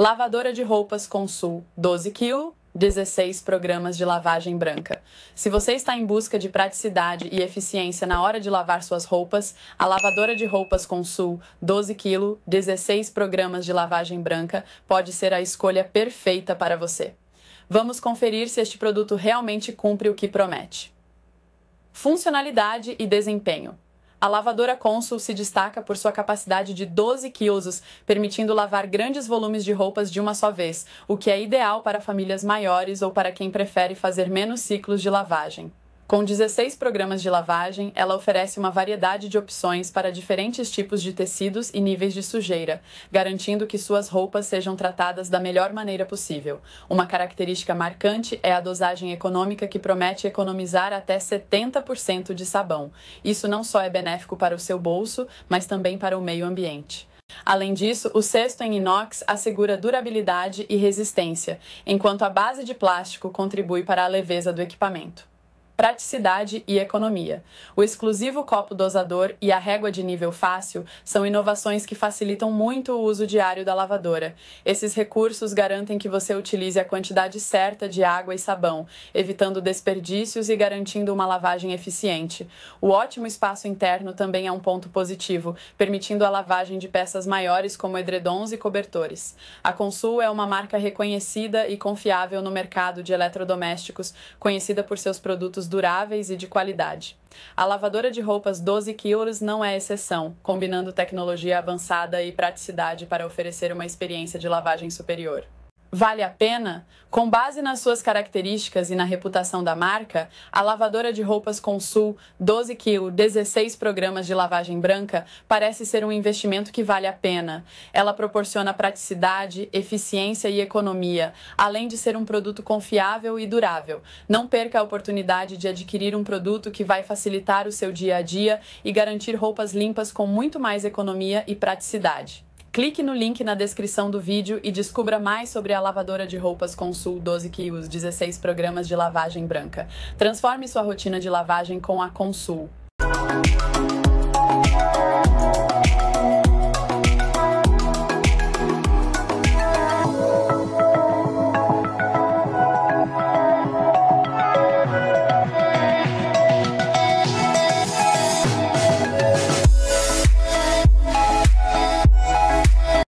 Lavadora de roupas Consul, 12 kg, 16 programas de lavagem branca. Se você está em busca de praticidade e eficiência na hora de lavar suas roupas, a lavadora de roupas Consul 12 kg, 16 programas de lavagem branca pode ser a escolha perfeita para você. Vamos conferir se este produto realmente cumpre o que promete. Funcionalidade e desempenho. A lavadora Consul se destaca por sua capacidade de 12 quilos, permitindo lavar grandes volumes de roupas de uma só vez, o que é ideal para famílias maiores ou para quem prefere fazer menos ciclos de lavagem. Com 16 programas de lavagem, ela oferece uma variedade de opções para diferentes tipos de tecidos e níveis de sujeira, garantindo que suas roupas sejam tratadas da melhor maneira possível. Uma característica marcante é a dosagem econômica que promete economizar até 70% de sabão. Isso não só é benéfico para o seu bolso, mas também para o meio ambiente. Além disso, o cesto em inox assegura durabilidade e resistência, enquanto a base de plástico contribui para a leveza do equipamento praticidade e economia. O exclusivo copo dosador e a régua de nível fácil são inovações que facilitam muito o uso diário da lavadora. Esses recursos garantem que você utilize a quantidade certa de água e sabão, evitando desperdícios e garantindo uma lavagem eficiente. O ótimo espaço interno também é um ponto positivo, permitindo a lavagem de peças maiores como edredons e cobertores. A Consul é uma marca reconhecida e confiável no mercado de eletrodomésticos, conhecida por seus produtos duráveis e de qualidade. A lavadora de roupas 12 kg não é exceção, combinando tecnologia avançada e praticidade para oferecer uma experiência de lavagem superior. Vale a pena? Com base nas suas características e na reputação da marca, a lavadora de roupas Consul 12 kg, 16 programas de lavagem branca parece ser um investimento que vale a pena. Ela proporciona praticidade, eficiência e economia, além de ser um produto confiável e durável. Não perca a oportunidade de adquirir um produto que vai facilitar o seu dia a dia e garantir roupas limpas com muito mais economia e praticidade. Clique no link na descrição do vídeo e descubra mais sobre a lavadora de roupas Consul 12 Quilos, 16 programas de lavagem branca. Transforme sua rotina de lavagem com a Consul.